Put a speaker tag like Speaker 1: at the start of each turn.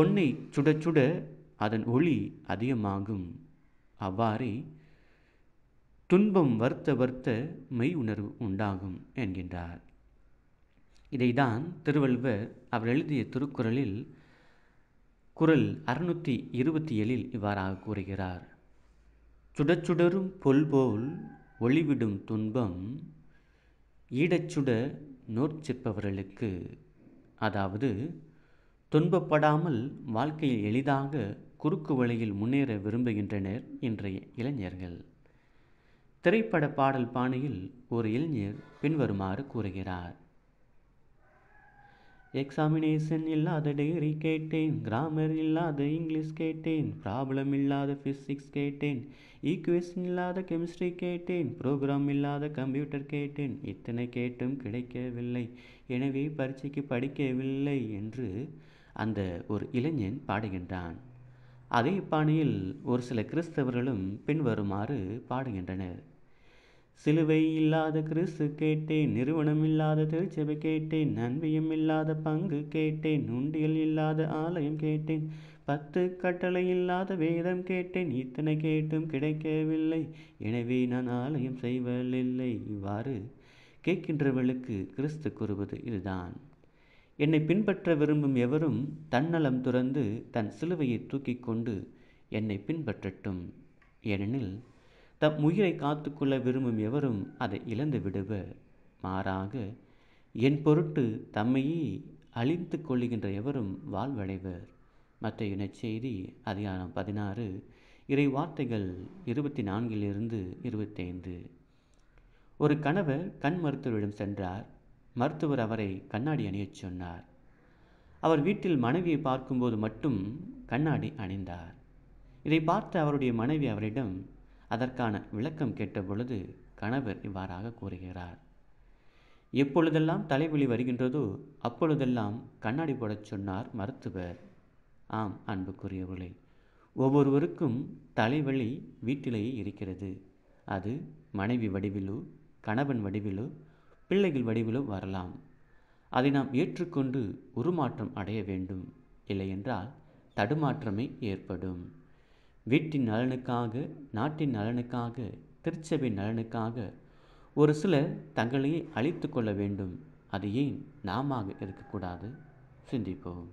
Speaker 1: பொன்னை சுட சுட அதன் ஒளி அதிகமாகும் அவ்வாறே துன்பம் வருத்த வருத்த மெய் உணர்வு உண்டாகும் என்கின்றார் இதைதான் திருவள்ளுவர் அவர் எழுதிய திருக்குறளில் குரல் அறுநூற்றி இருபத்தி ஏழில் இவ்வாறாக கூறுகிறார் சுடச்சுடரும் பொல்போல் ஒளிவிடும் துன்பம் ஈடச்சுட நோற்சிற்பவர்களுக்கு அதாவது துன்பப்படாமல் வாழ்க்கையில் எளிதாக குறுக்கு வழியில் முன்னேற விரும்புகின்றனர் இன்றைய இளைஞர்கள் திரைப்பட பாடல் பாணியில் ஒரு இளைஞர் பின்வருமாறு கூறுகிறார் எக்ஸாமினேஷன் இல்லாத டிகிரி கேட்டேன் கிராமர் இல்லாத இங்கிலீஷ் கேட்டேன் ப்ராப்ளம் இல்லாத ஃபிசிக்ஸ் கேட்டேன் ஈக்குவேஷன் இல்லாத கெமிஸ்ட்ரி கேட்டேன் ப்ரோக்ராம் இல்லாத கம்ப்யூட்டர் கேட்டேன் இத்தனை கேட்டும் கிடைக்கவில்லை எனவே பரீட்சைக்கு படிக்கவில்லை என்று அந்த ஒரு இளைஞன் பாடுகின்றான் அதே பாணியில் ஒரு சில கிறிஸ்தவர்களும் பின்வருமாறு பாடுகின்றனர் சிலுவை இல்லாத கிறிஸ்து கேட்டேன் நிறுவனம் இல்லாத திருச்சபை கேட்டேன் நன்மையும் இல்லாத பங்கு கேட்டேன் நுண்டியல் இல்லாத ஆலயம் கேட்டேன் பத்து கட்டளை இல்லாத வேதம் கேட்டேன் இத்தனை கேட்டும் கிடைக்கவில்லை எனவே நான் ஆலயம் செய்வதில்லை இவ்வாறு கேட்கின்றவளுக்கு கிறிஸ்து கூறுவது இதுதான் என்னை பின்பற்ற விரும்பும் எவரும் தன்னலம் துறந்து தன் சிலுவையை தூக்கி கொண்டு என்னை பின்பற்றட்டும் ஏனெனில் தம் உயிரை காத்துக்கொள்ள விரும்பும் எவரும் அதை இழந்து விடுவர் மாறாக என் பொருட்டு தம்மையே அழித்து கொள்ளுகின்ற எவரும் வாழ்வடைவர் மற்ற இனச்செய்தி அதிகாரம் பதினாறு இறை வார்த்தைகள் இருபத்தி நான்கிலிருந்து இருபத்தைந்து ஒரு கணவர் கண் மருத்துவரிடம் சென்றார் மருத்துவர் அவரை கண்ணாடி அணியச் சொன்னார் அவர் வீட்டில் மனைவியை பார்க்கும்போது மட்டும் கண்ணாடி அணிந்தார் இதை பார்த்த அவருடைய மனைவி அவரிடம் அதற்கான விளக்கம் கேட்டபொழுது கணவர் இவ்வாறாக கூறுகிறார் எப்பொழுதெல்லாம் தலைவலி வருகின்றதோ அப்பொழுதெல்லாம் கண்ணாடி போடச் சொன்னார் மருத்துவர் ஆம் அன்புக்குரியவர்களே ஒவ்வொருவருக்கும் தலைவலி வீட்டிலேயே இருக்கிறது அது மனைவி வடிவிலோ கணவன் வடிவிலோ பிள்ளைகள் வடிவிலும் வரலாம் அதை நாம் ஏற்றுக்கொண்டு உருமாற்றம் அடைய வேண்டும் இல்லையென்றால் தடுமாற்றமே ஏற்படும் வீட்டின் நலனுக்காக நாட்டின் நலனுக்காக திருச்சபை நலனுக்காக ஒரு சிலர் தங்களையே அழித்து கொள்ள வேண்டும் அது ஏன் நாம இருக்கக்கூடாது சிந்திப்போம்